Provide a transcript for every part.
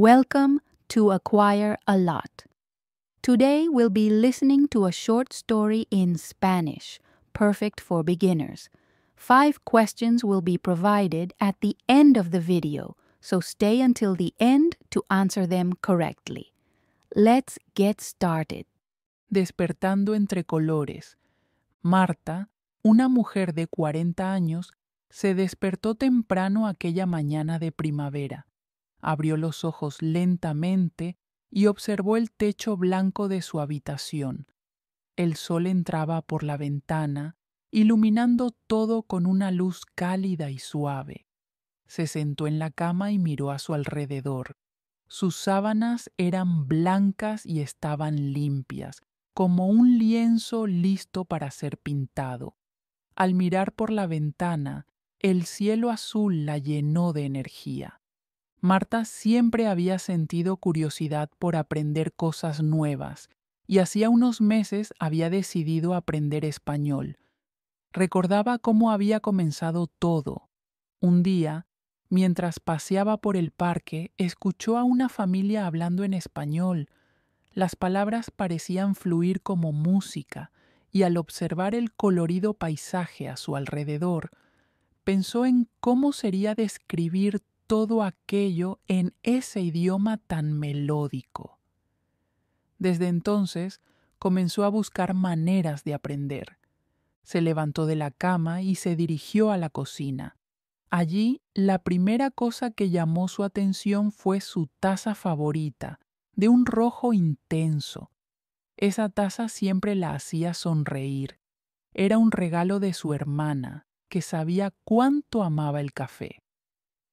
Welcome to Acquire a Lot. Today we'll be listening to a short story in Spanish, perfect for beginners. Five questions will be provided at the end of the video, so stay until the end to answer them correctly. Let's get started. Despertando entre colores. Marta, una mujer de 40 años, se despertó temprano aquella mañana de primavera abrió los ojos lentamente y observó el techo blanco de su habitación. El sol entraba por la ventana, iluminando todo con una luz cálida y suave. Se sentó en la cama y miró a su alrededor. Sus sábanas eran blancas y estaban limpias, como un lienzo listo para ser pintado. Al mirar por la ventana, el cielo azul la llenó de energía. Marta siempre había sentido curiosidad por aprender cosas nuevas y hacía unos meses había decidido aprender español. Recordaba cómo había comenzado todo. Un día, mientras paseaba por el parque, escuchó a una familia hablando en español. Las palabras parecían fluir como música, y al observar el colorido paisaje a su alrededor, pensó en cómo sería describir todo aquello en ese idioma tan melódico. Desde entonces comenzó a buscar maneras de aprender. Se levantó de la cama y se dirigió a la cocina. Allí la primera cosa que llamó su atención fue su taza favorita, de un rojo intenso. Esa taza siempre la hacía sonreír. Era un regalo de su hermana, que sabía cuánto amaba el café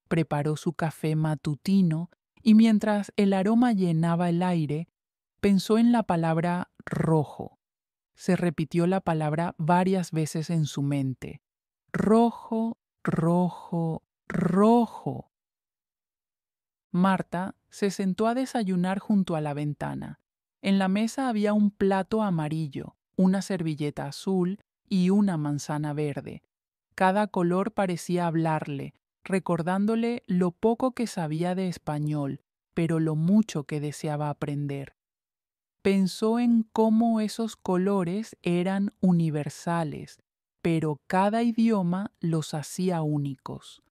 preparó su café matutino y mientras el aroma llenaba el aire, pensó en la palabra rojo. Se repitió la palabra varias veces en su mente. Rojo, rojo, rojo. Marta se sentó a desayunar junto a la ventana. En la mesa había un plato amarillo, una servilleta azul y una manzana verde. Cada color parecía hablarle, recordándole lo poco que sabía de español, pero lo mucho que deseaba aprender. Pensó en cómo esos colores eran universales, pero cada idioma los hacía únicos.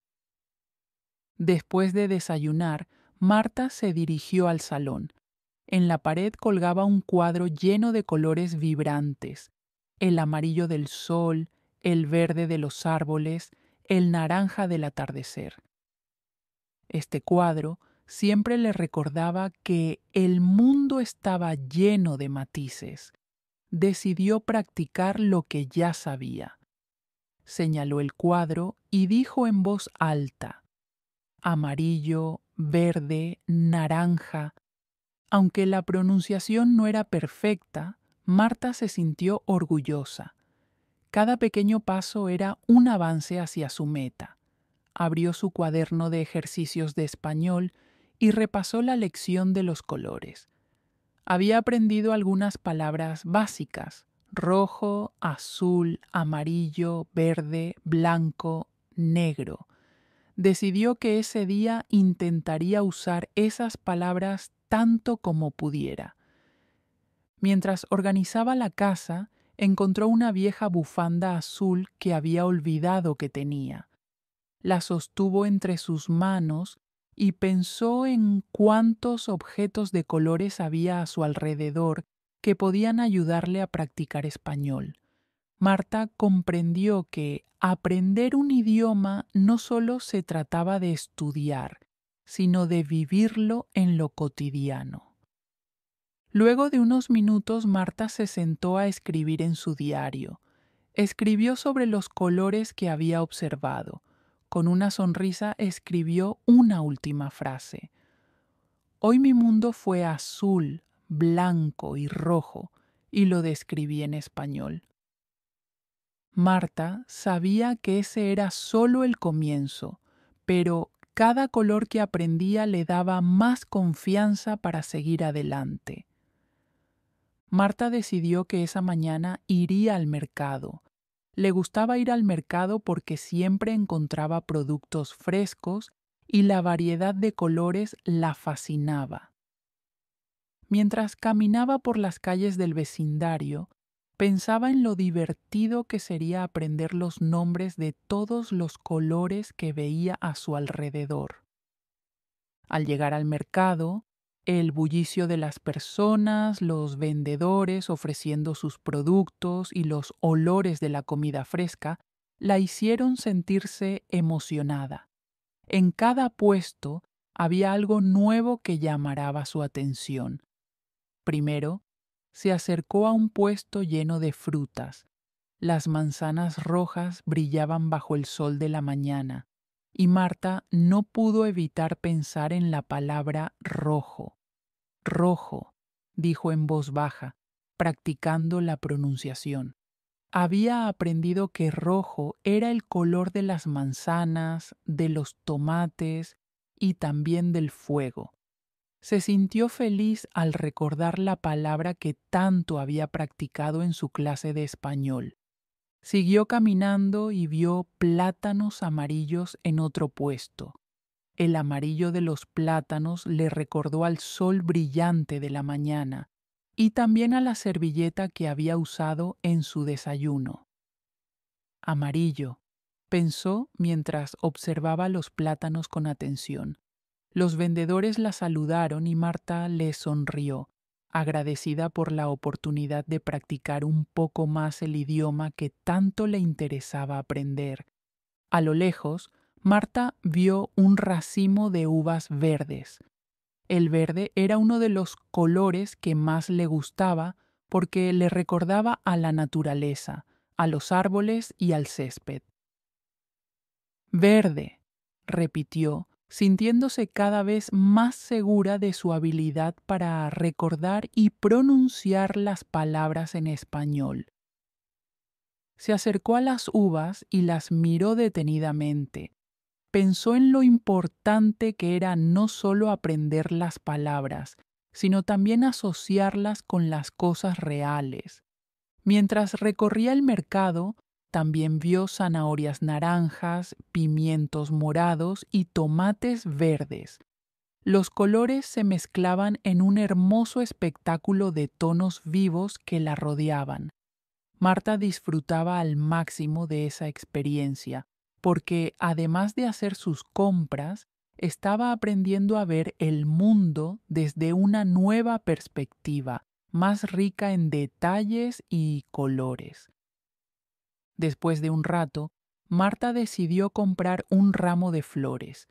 Después de desayunar, Marta se dirigió al salón. En la pared colgaba un cuadro lleno de colores vibrantes, el amarillo del sol, el verde de los árboles, el naranja del atardecer. Este cuadro siempre le recordaba que el mundo estaba lleno de matices. Decidió practicar lo que ya sabía. Señaló el cuadro y dijo en voz alta, amarillo, verde, naranja. Aunque la pronunciación no era perfecta, Marta se sintió orgullosa. Cada pequeño paso era un avance hacia su meta. Abrió su cuaderno de ejercicios de español y repasó la lección de los colores. Había aprendido algunas palabras básicas, rojo, azul, amarillo, verde, blanco, negro. Decidió que ese día intentaría usar esas palabras tanto como pudiera. Mientras organizaba la casa, encontró una vieja bufanda azul que había olvidado que tenía. La sostuvo entre sus manos y pensó en cuántos objetos de colores había a su alrededor que podían ayudarle a practicar español. Marta comprendió que aprender un idioma no solo se trataba de estudiar, sino de vivirlo en lo cotidiano. Luego de unos minutos Marta se sentó a escribir en su diario. Escribió sobre los colores que había observado. Con una sonrisa escribió una última frase. Hoy mi mundo fue azul, blanco y rojo, y lo describí en español. Marta sabía que ese era solo el comienzo, pero cada color que aprendía le daba más confianza para seguir adelante. Marta decidió que esa mañana iría al mercado. Le gustaba ir al mercado porque siempre encontraba productos frescos y la variedad de colores la fascinaba. Mientras caminaba por las calles del vecindario, pensaba en lo divertido que sería aprender los nombres de todos los colores que veía a su alrededor. Al llegar al mercado, el bullicio de las personas, los vendedores ofreciendo sus productos y los olores de la comida fresca la hicieron sentirse emocionada. En cada puesto había algo nuevo que llamaraba su atención. Primero, se acercó a un puesto lleno de frutas. Las manzanas rojas brillaban bajo el sol de la mañana y Marta no pudo evitar pensar en la palabra rojo. Rojo, dijo en voz baja, practicando la pronunciación. Había aprendido que rojo era el color de las manzanas, de los tomates y también del fuego. Se sintió feliz al recordar la palabra que tanto había practicado en su clase de español, Siguió caminando y vio plátanos amarillos en otro puesto. El amarillo de los plátanos le recordó al sol brillante de la mañana y también a la servilleta que había usado en su desayuno. Amarillo, pensó mientras observaba los plátanos con atención. Los vendedores la saludaron y Marta le sonrió, agradecida por la oportunidad de practicar un poco más el idioma que tanto le interesaba aprender. A lo lejos, Marta vio un racimo de uvas verdes. El verde era uno de los colores que más le gustaba porque le recordaba a la naturaleza, a los árboles y al césped. Verde, repitió, sintiéndose cada vez más segura de su habilidad para recordar y pronunciar las palabras en español. Se acercó a las uvas y las miró detenidamente. Pensó en lo importante que era no solo aprender las palabras, sino también asociarlas con las cosas reales. Mientras recorría el mercado, también vio zanahorias naranjas, pimientos morados y tomates verdes. Los colores se mezclaban en un hermoso espectáculo de tonos vivos que la rodeaban. Marta disfrutaba al máximo de esa experiencia, porque además de hacer sus compras, estaba aprendiendo a ver el mundo desde una nueva perspectiva, más rica en detalles y colores. Después de un rato, Marta decidió comprar un ramo de flores.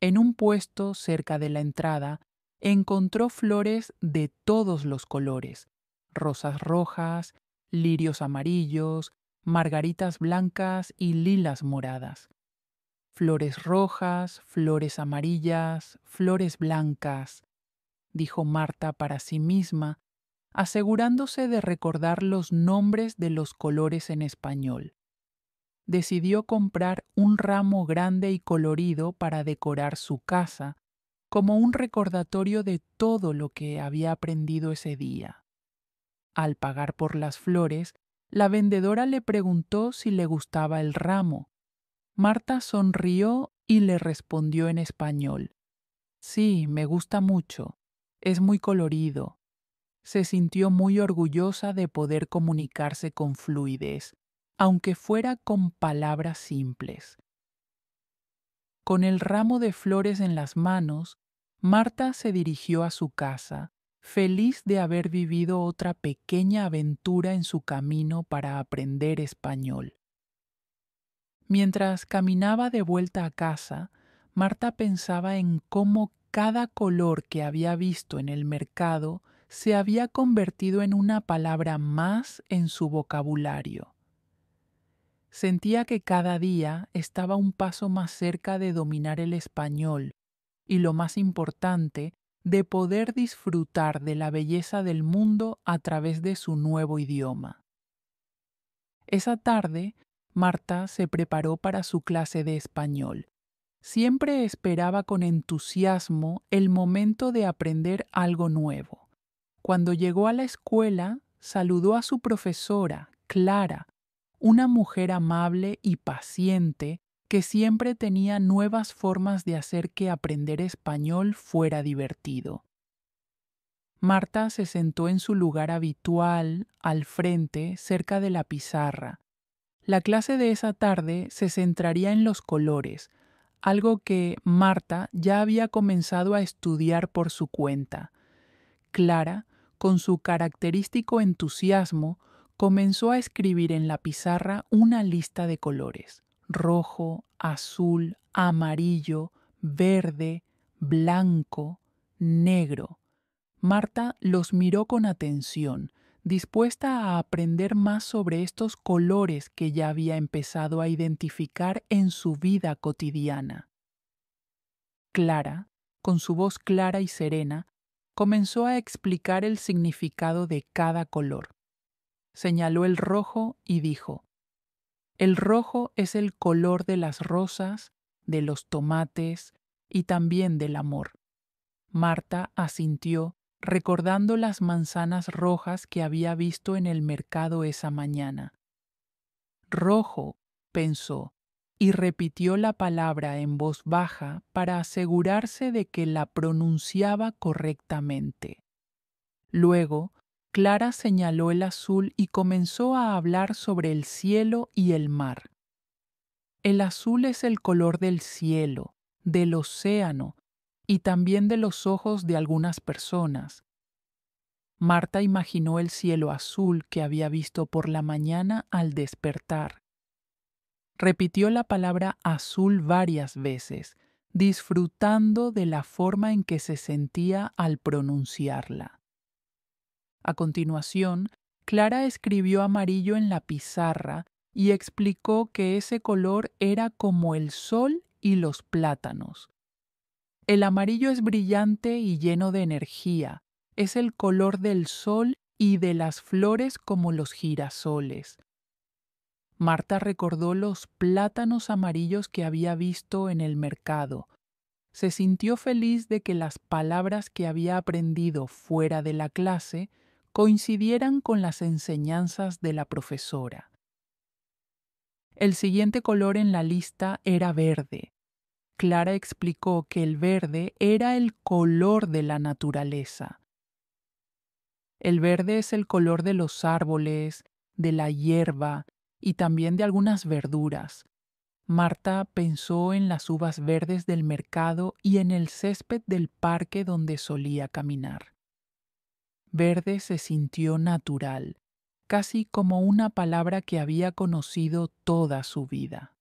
En un puesto cerca de la entrada, encontró flores de todos los colores, rosas rojas, lirios amarillos, margaritas blancas y lilas moradas. Flores rojas, flores amarillas, flores blancas, dijo Marta para sí misma asegurándose de recordar los nombres de los colores en español. Decidió comprar un ramo grande y colorido para decorar su casa, como un recordatorio de todo lo que había aprendido ese día. Al pagar por las flores, la vendedora le preguntó si le gustaba el ramo. Marta sonrió y le respondió en español. Sí, me gusta mucho. Es muy colorido se sintió muy orgullosa de poder comunicarse con fluidez, aunque fuera con palabras simples. Con el ramo de flores en las manos, Marta se dirigió a su casa, feliz de haber vivido otra pequeña aventura en su camino para aprender español. Mientras caminaba de vuelta a casa, Marta pensaba en cómo cada color que había visto en el mercado se había convertido en una palabra más en su vocabulario. Sentía que cada día estaba un paso más cerca de dominar el español y, lo más importante, de poder disfrutar de la belleza del mundo a través de su nuevo idioma. Esa tarde, Marta se preparó para su clase de español. Siempre esperaba con entusiasmo el momento de aprender algo nuevo. Cuando llegó a la escuela, saludó a su profesora, Clara, una mujer amable y paciente que siempre tenía nuevas formas de hacer que aprender español fuera divertido. Marta se sentó en su lugar habitual, al frente, cerca de la pizarra. La clase de esa tarde se centraría en los colores, algo que Marta ya había comenzado a estudiar por su cuenta. Clara con su característico entusiasmo, comenzó a escribir en la pizarra una lista de colores, rojo, azul, amarillo, verde, blanco, negro. Marta los miró con atención, dispuesta a aprender más sobre estos colores que ya había empezado a identificar en su vida cotidiana. Clara, con su voz clara y serena, comenzó a explicar el significado de cada color. Señaló el rojo y dijo, El rojo es el color de las rosas, de los tomates y también del amor. Marta asintió, recordando las manzanas rojas que había visto en el mercado esa mañana. Rojo, pensó, y repitió la palabra en voz baja para asegurarse de que la pronunciaba correctamente. Luego, Clara señaló el azul y comenzó a hablar sobre el cielo y el mar. El azul es el color del cielo, del océano y también de los ojos de algunas personas. Marta imaginó el cielo azul que había visto por la mañana al despertar repitió la palabra azul varias veces, disfrutando de la forma en que se sentía al pronunciarla. A continuación, Clara escribió amarillo en la pizarra y explicó que ese color era como el sol y los plátanos. El amarillo es brillante y lleno de energía, es el color del sol y de las flores como los girasoles. Marta recordó los plátanos amarillos que había visto en el mercado. Se sintió feliz de que las palabras que había aprendido fuera de la clase coincidieran con las enseñanzas de la profesora. El siguiente color en la lista era verde. Clara explicó que el verde era el color de la naturaleza. El verde es el color de los árboles, de la hierba, y también de algunas verduras. Marta pensó en las uvas verdes del mercado y en el césped del parque donde solía caminar. Verde se sintió natural, casi como una palabra que había conocido toda su vida.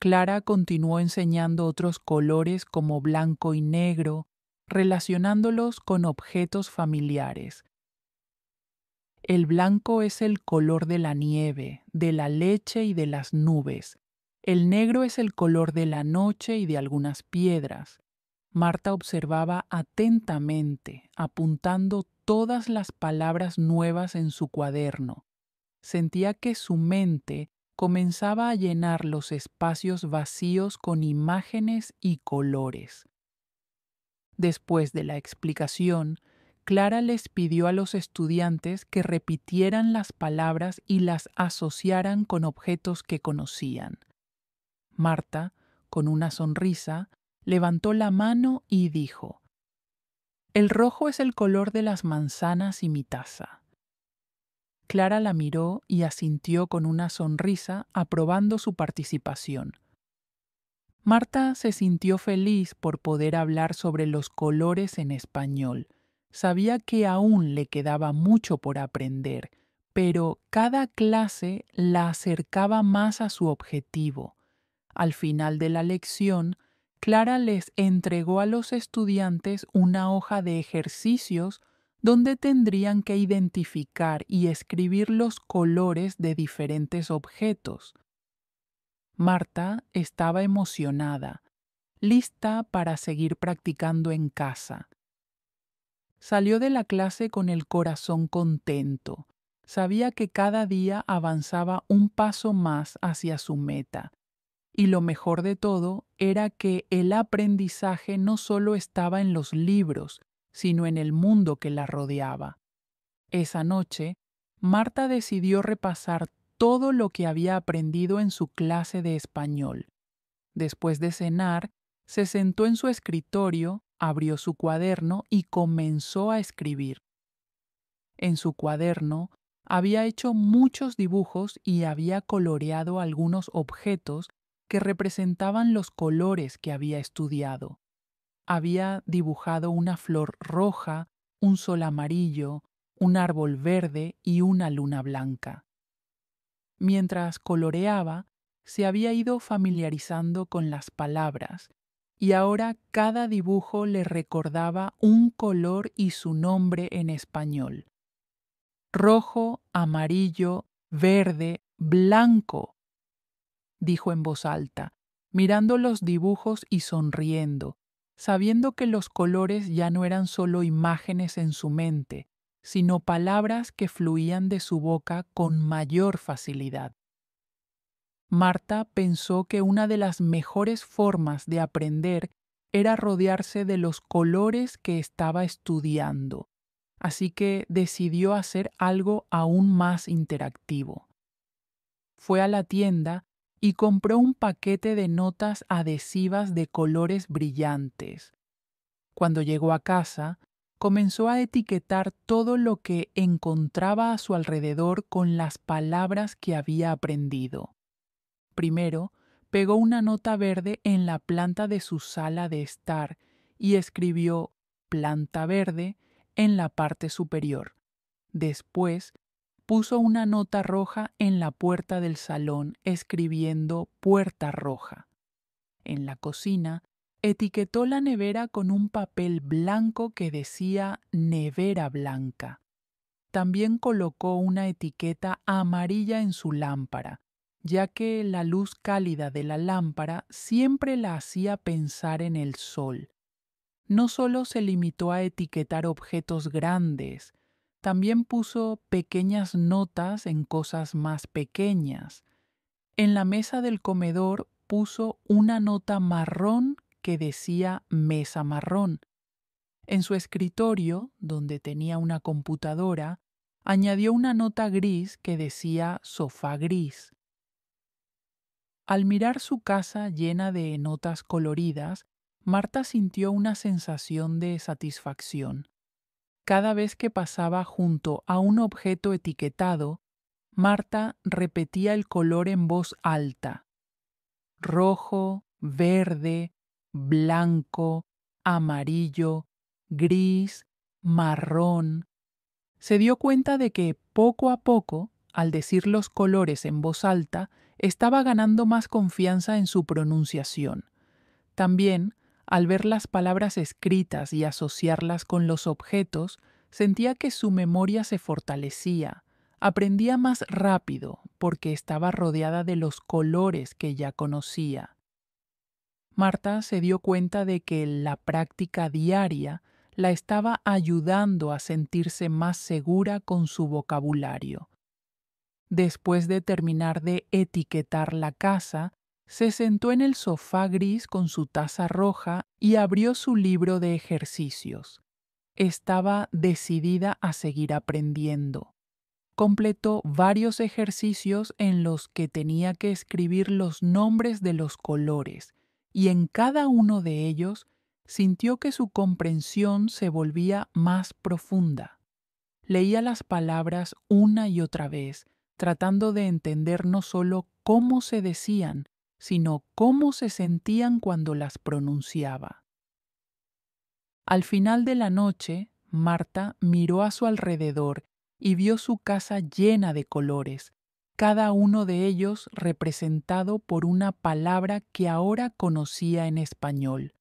Clara continuó enseñando otros colores como blanco y negro, relacionándolos con objetos familiares, el blanco es el color de la nieve, de la leche y de las nubes. El negro es el color de la noche y de algunas piedras. Marta observaba atentamente, apuntando todas las palabras nuevas en su cuaderno. Sentía que su mente comenzaba a llenar los espacios vacíos con imágenes y colores. Después de la explicación, Clara les pidió a los estudiantes que repitieran las palabras y las asociaran con objetos que conocían. Marta, con una sonrisa, levantó la mano y dijo, El rojo es el color de las manzanas y mi taza. Clara la miró y asintió con una sonrisa, aprobando su participación. Marta se sintió feliz por poder hablar sobre los colores en español Sabía que aún le quedaba mucho por aprender, pero cada clase la acercaba más a su objetivo. Al final de la lección, Clara les entregó a los estudiantes una hoja de ejercicios donde tendrían que identificar y escribir los colores de diferentes objetos. Marta estaba emocionada, lista para seguir practicando en casa. Salió de la clase con el corazón contento. Sabía que cada día avanzaba un paso más hacia su meta. Y lo mejor de todo era que el aprendizaje no solo estaba en los libros, sino en el mundo que la rodeaba. Esa noche, Marta decidió repasar todo lo que había aprendido en su clase de español. Después de cenar, se sentó en su escritorio abrió su cuaderno y comenzó a escribir. En su cuaderno había hecho muchos dibujos y había coloreado algunos objetos que representaban los colores que había estudiado. Había dibujado una flor roja, un sol amarillo, un árbol verde y una luna blanca. Mientras coloreaba, se había ido familiarizando con las palabras y ahora cada dibujo le recordaba un color y su nombre en español. Rojo, amarillo, verde, blanco, dijo en voz alta, mirando los dibujos y sonriendo, sabiendo que los colores ya no eran solo imágenes en su mente, sino palabras que fluían de su boca con mayor facilidad. Marta pensó que una de las mejores formas de aprender era rodearse de los colores que estaba estudiando, así que decidió hacer algo aún más interactivo. Fue a la tienda y compró un paquete de notas adhesivas de colores brillantes. Cuando llegó a casa, comenzó a etiquetar todo lo que encontraba a su alrededor con las palabras que había aprendido. Primero, pegó una nota verde en la planta de su sala de estar y escribió planta verde en la parte superior. Después, puso una nota roja en la puerta del salón escribiendo puerta roja. En la cocina, etiquetó la nevera con un papel blanco que decía nevera blanca. También colocó una etiqueta amarilla en su lámpara ya que la luz cálida de la lámpara siempre la hacía pensar en el sol. No solo se limitó a etiquetar objetos grandes, también puso pequeñas notas en cosas más pequeñas. En la mesa del comedor puso una nota marrón que decía mesa marrón. En su escritorio, donde tenía una computadora, añadió una nota gris que decía sofá gris. Al mirar su casa llena de notas coloridas, Marta sintió una sensación de satisfacción. Cada vez que pasaba junto a un objeto etiquetado, Marta repetía el color en voz alta. Rojo, verde, blanco, amarillo, gris, marrón. Se dio cuenta de que poco a poco, al decir los colores en voz alta, estaba ganando más confianza en su pronunciación. También, al ver las palabras escritas y asociarlas con los objetos, sentía que su memoria se fortalecía, aprendía más rápido porque estaba rodeada de los colores que ya conocía. Marta se dio cuenta de que la práctica diaria la estaba ayudando a sentirse más segura con su vocabulario, Después de terminar de etiquetar la casa, se sentó en el sofá gris con su taza roja y abrió su libro de ejercicios. Estaba decidida a seguir aprendiendo. Completó varios ejercicios en los que tenía que escribir los nombres de los colores, y en cada uno de ellos sintió que su comprensión se volvía más profunda. Leía las palabras una y otra vez, tratando de entender no solo cómo se decían, sino cómo se sentían cuando las pronunciaba. Al final de la noche, Marta miró a su alrededor y vio su casa llena de colores, cada uno de ellos representado por una palabra que ahora conocía en español.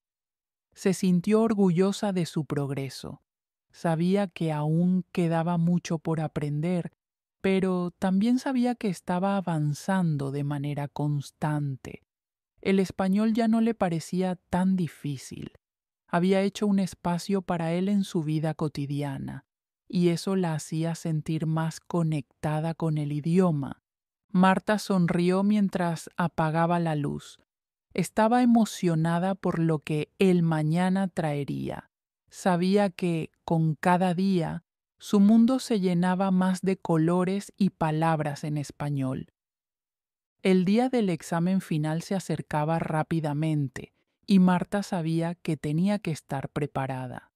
Se sintió orgullosa de su progreso. Sabía que aún quedaba mucho por aprender pero también sabía que estaba avanzando de manera constante. El español ya no le parecía tan difícil. Había hecho un espacio para él en su vida cotidiana, y eso la hacía sentir más conectada con el idioma. Marta sonrió mientras apagaba la luz. Estaba emocionada por lo que el mañana traería. Sabía que, con cada día, su mundo se llenaba más de colores y palabras en español. El día del examen final se acercaba rápidamente y Marta sabía que tenía que estar preparada.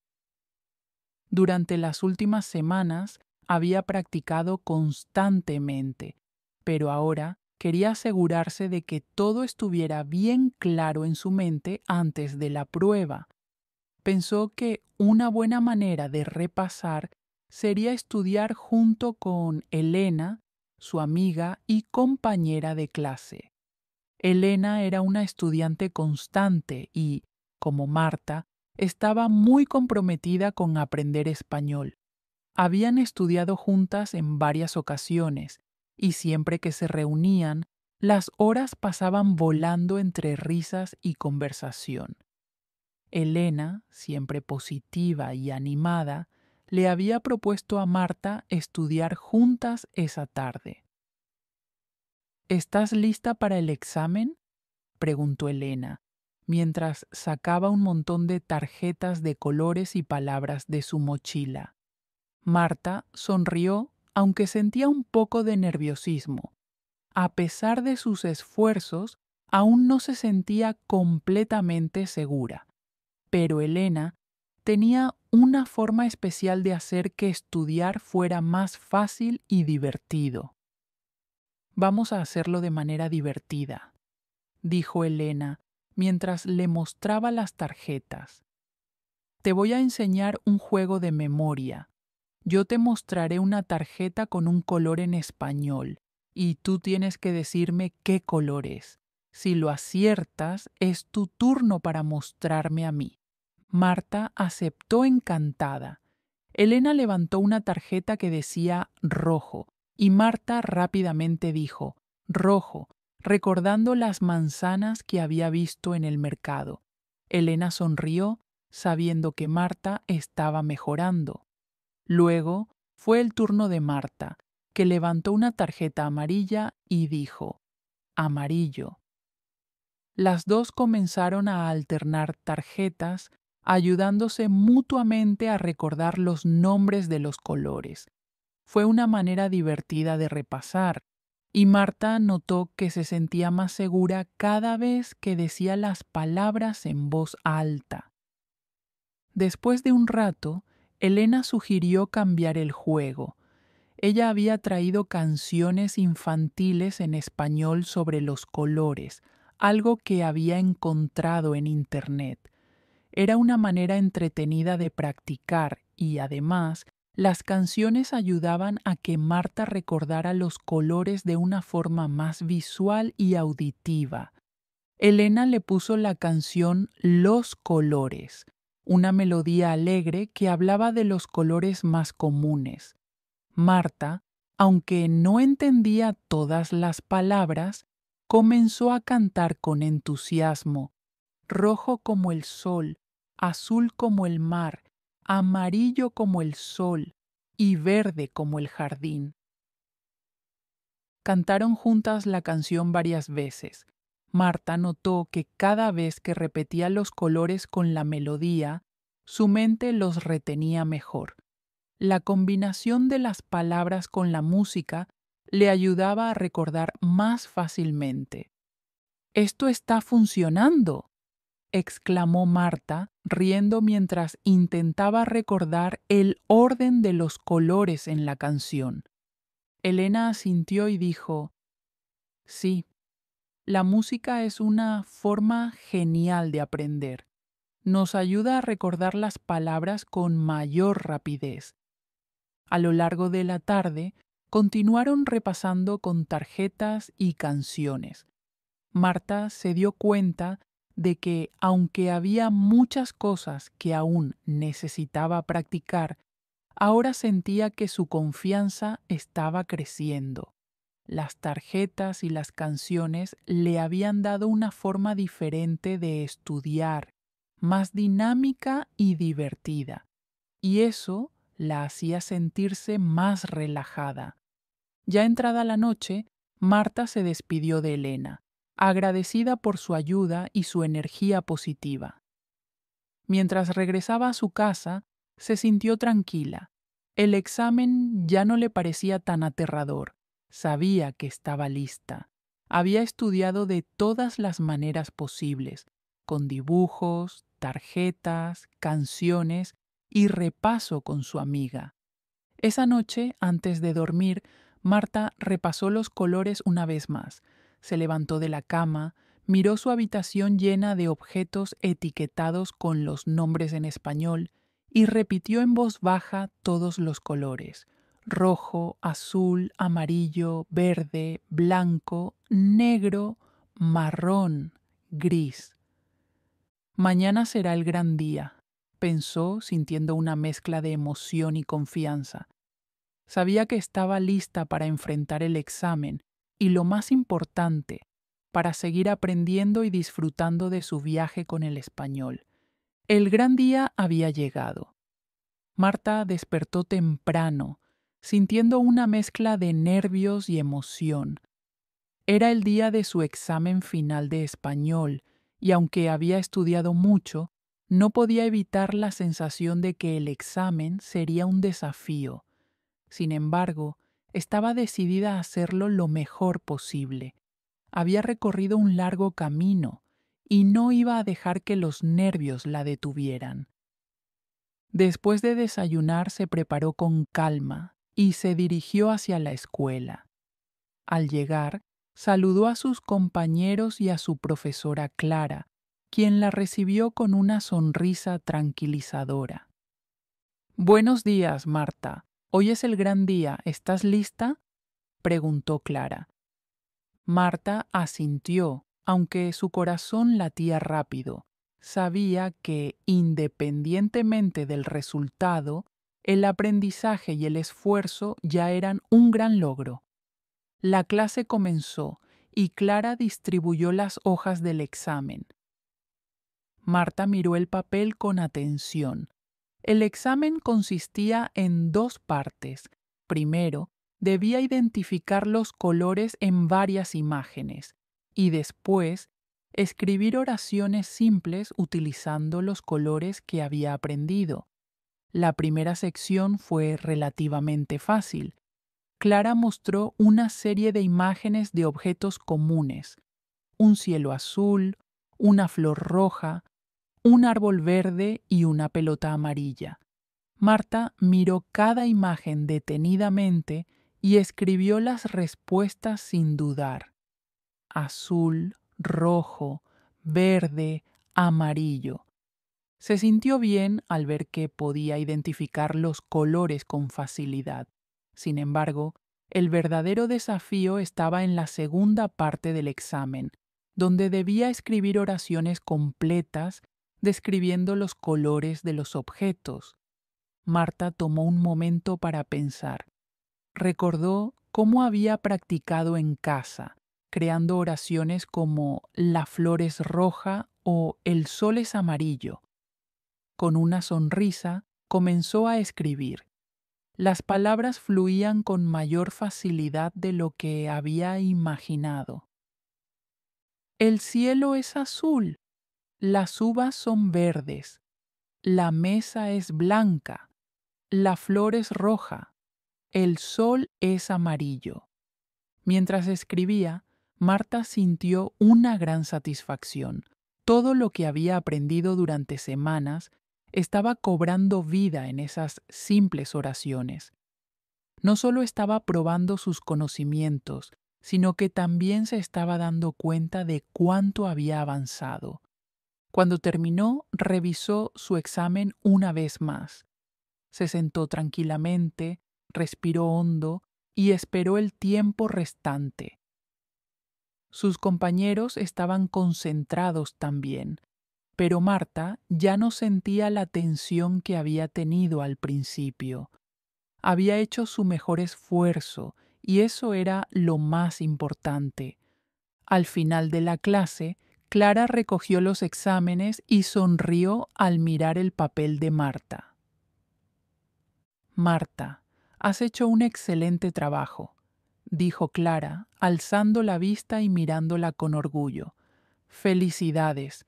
Durante las últimas semanas había practicado constantemente, pero ahora quería asegurarse de que todo estuviera bien claro en su mente antes de la prueba. Pensó que una buena manera de repasar sería estudiar junto con Elena, su amiga y compañera de clase. Elena era una estudiante constante y, como Marta, estaba muy comprometida con aprender español. Habían estudiado juntas en varias ocasiones y siempre que se reunían, las horas pasaban volando entre risas y conversación. Elena, siempre positiva y animada, le había propuesto a Marta estudiar juntas esa tarde. ¿Estás lista para el examen? preguntó Elena, mientras sacaba un montón de tarjetas de colores y palabras de su mochila. Marta sonrió, aunque sentía un poco de nerviosismo. A pesar de sus esfuerzos, aún no se sentía completamente segura. Pero Elena tenía una forma especial de hacer que estudiar fuera más fácil y divertido. Vamos a hacerlo de manera divertida, dijo Elena mientras le mostraba las tarjetas. Te voy a enseñar un juego de memoria. Yo te mostraré una tarjeta con un color en español y tú tienes que decirme qué color es. Si lo aciertas, es tu turno para mostrarme a mí. Marta aceptó encantada. Elena levantó una tarjeta que decía rojo, y Marta rápidamente dijo, rojo, recordando las manzanas que había visto en el mercado. Elena sonrió, sabiendo que Marta estaba mejorando. Luego fue el turno de Marta, que levantó una tarjeta amarilla y dijo, amarillo. Las dos comenzaron a alternar tarjetas ayudándose mutuamente a recordar los nombres de los colores. Fue una manera divertida de repasar, y Marta notó que se sentía más segura cada vez que decía las palabras en voz alta. Después de un rato, Elena sugirió cambiar el juego. Ella había traído canciones infantiles en español sobre los colores, algo que había encontrado en Internet. Era una manera entretenida de practicar y además las canciones ayudaban a que Marta recordara los colores de una forma más visual y auditiva. Elena le puso la canción Los Colores, una melodía alegre que hablaba de los colores más comunes. Marta, aunque no entendía todas las palabras, comenzó a cantar con entusiasmo, rojo como el sol, azul como el mar, amarillo como el sol y verde como el jardín. Cantaron juntas la canción varias veces. Marta notó que cada vez que repetía los colores con la melodía, su mente los retenía mejor. La combinación de las palabras con la música le ayudaba a recordar más fácilmente. Esto está funcionando, exclamó Marta riendo mientras intentaba recordar el orden de los colores en la canción. Elena asintió y dijo, Sí, la música es una forma genial de aprender. Nos ayuda a recordar las palabras con mayor rapidez. A lo largo de la tarde, continuaron repasando con tarjetas y canciones. Marta se dio cuenta de que aunque había muchas cosas que aún necesitaba practicar, ahora sentía que su confianza estaba creciendo. Las tarjetas y las canciones le habían dado una forma diferente de estudiar, más dinámica y divertida, y eso la hacía sentirse más relajada. Ya entrada la noche, Marta se despidió de Elena agradecida por su ayuda y su energía positiva. Mientras regresaba a su casa, se sintió tranquila. El examen ya no le parecía tan aterrador. Sabía que estaba lista. Había estudiado de todas las maneras posibles, con dibujos, tarjetas, canciones y repaso con su amiga. Esa noche, antes de dormir, Marta repasó los colores una vez más, se levantó de la cama, miró su habitación llena de objetos etiquetados con los nombres en español y repitió en voz baja todos los colores, rojo, azul, amarillo, verde, blanco, negro, marrón, gris. Mañana será el gran día, pensó sintiendo una mezcla de emoción y confianza. Sabía que estaba lista para enfrentar el examen y lo más importante, para seguir aprendiendo y disfrutando de su viaje con el español. El gran día había llegado. Marta despertó temprano, sintiendo una mezcla de nervios y emoción. Era el día de su examen final de español, y aunque había estudiado mucho, no podía evitar la sensación de que el examen sería un desafío. Sin embargo, estaba decidida a hacerlo lo mejor posible. Había recorrido un largo camino y no iba a dejar que los nervios la detuvieran. Después de desayunar se preparó con calma y se dirigió hacia la escuela. Al llegar, saludó a sus compañeros y a su profesora Clara, quien la recibió con una sonrisa tranquilizadora. Buenos días, Marta. Hoy es el gran día, ¿estás lista? preguntó Clara. Marta asintió, aunque su corazón latía rápido. Sabía que, independientemente del resultado, el aprendizaje y el esfuerzo ya eran un gran logro. La clase comenzó y Clara distribuyó las hojas del examen. Marta miró el papel con atención, el examen consistía en dos partes. Primero, debía identificar los colores en varias imágenes y después escribir oraciones simples utilizando los colores que había aprendido. La primera sección fue relativamente fácil. Clara mostró una serie de imágenes de objetos comunes, un cielo azul, una flor roja, un árbol verde y una pelota amarilla. Marta miró cada imagen detenidamente y escribió las respuestas sin dudar. Azul, rojo, verde, amarillo. Se sintió bien al ver que podía identificar los colores con facilidad. Sin embargo, el verdadero desafío estaba en la segunda parte del examen, donde debía escribir oraciones completas describiendo los colores de los objetos. Marta tomó un momento para pensar. Recordó cómo había practicado en casa, creando oraciones como La flor es roja o El sol es amarillo. Con una sonrisa, comenzó a escribir. Las palabras fluían con mayor facilidad de lo que había imaginado. El cielo es azul, las uvas son verdes, la mesa es blanca, la flor es roja, el sol es amarillo. Mientras escribía, Marta sintió una gran satisfacción. Todo lo que había aprendido durante semanas estaba cobrando vida en esas simples oraciones. No solo estaba probando sus conocimientos, sino que también se estaba dando cuenta de cuánto había avanzado. Cuando terminó, revisó su examen una vez más. Se sentó tranquilamente, respiró hondo y esperó el tiempo restante. Sus compañeros estaban concentrados también, pero Marta ya no sentía la tensión que había tenido al principio. Había hecho su mejor esfuerzo y eso era lo más importante. Al final de la clase, Clara recogió los exámenes y sonrió al mirar el papel de Marta. Marta, has hecho un excelente trabajo, dijo Clara, alzando la vista y mirándola con orgullo. Felicidades,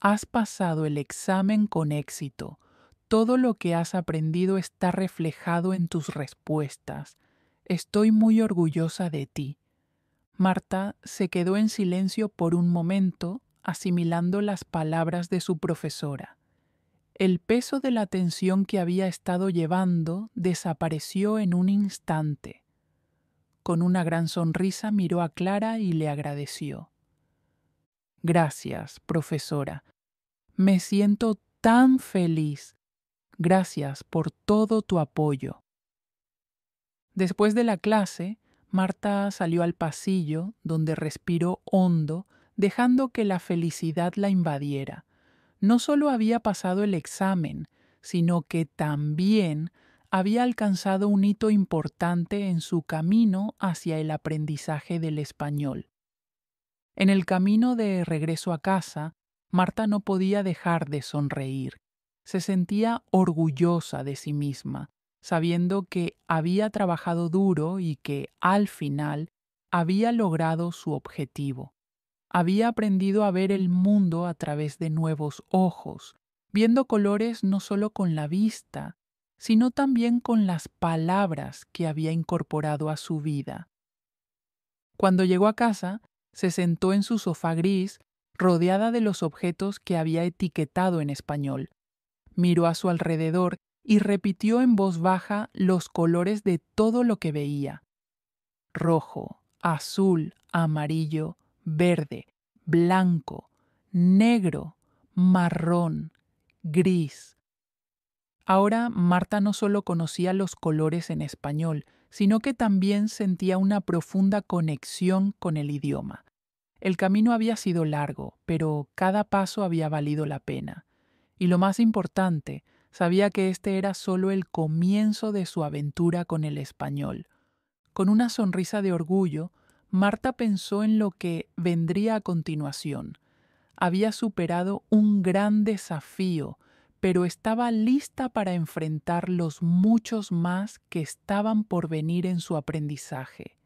has pasado el examen con éxito. Todo lo que has aprendido está reflejado en tus respuestas. Estoy muy orgullosa de ti. Marta se quedó en silencio por un momento asimilando las palabras de su profesora. El peso de la atención que había estado llevando desapareció en un instante. Con una gran sonrisa miró a Clara y le agradeció. Gracias, profesora. Me siento tan feliz. Gracias por todo tu apoyo. Después de la clase, Marta salió al pasillo donde respiró hondo dejando que la felicidad la invadiera. No solo había pasado el examen, sino que también había alcanzado un hito importante en su camino hacia el aprendizaje del español. En el camino de regreso a casa, Marta no podía dejar de sonreír. Se sentía orgullosa de sí misma, sabiendo que había trabajado duro y que, al final, había logrado su objetivo. Había aprendido a ver el mundo a través de nuevos ojos, viendo colores no solo con la vista, sino también con las palabras que había incorporado a su vida. Cuando llegó a casa, se sentó en su sofá gris, rodeada de los objetos que había etiquetado en español. Miró a su alrededor y repitió en voz baja los colores de todo lo que veía. Rojo, azul, amarillo, verde, blanco, negro, marrón, gris. Ahora Marta no solo conocía los colores en español, sino que también sentía una profunda conexión con el idioma. El camino había sido largo, pero cada paso había valido la pena. Y lo más importante, sabía que este era solo el comienzo de su aventura con el español. Con una sonrisa de orgullo, Marta pensó en lo que vendría a continuación. Había superado un gran desafío, pero estaba lista para enfrentar los muchos más que estaban por venir en su aprendizaje.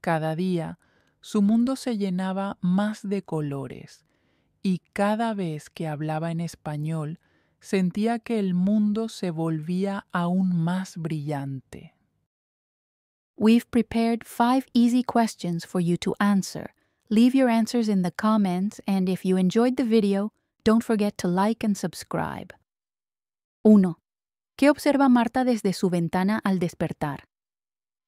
Cada día, su mundo se llenaba más de colores, y cada vez que hablaba en español, sentía que el mundo se volvía aún más brillante. We've prepared five easy questions for you to answer. Leave your answers in the comments and if you enjoyed the video, don't forget to like and subscribe. 1. ¿Qué observa Marta desde su ventana al despertar?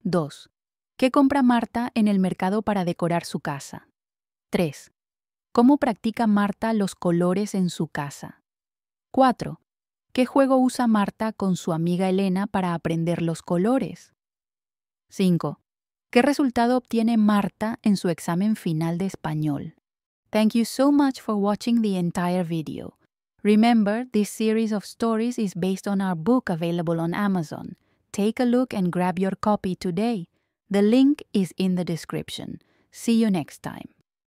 2. ¿Qué compra Marta en el mercado para decorar su casa? 3. ¿Cómo practica Marta los colores en su casa? 4. ¿Qué juego usa Marta con su amiga Elena para aprender los colores? 5. ¿Qué resultado obtiene Marta en su examen final de español? Thank you so much for watching the entire video. Remember, this series of stories is based on our book available on Amazon. Take a look and grab your copy today. The link is in the description. See you next time.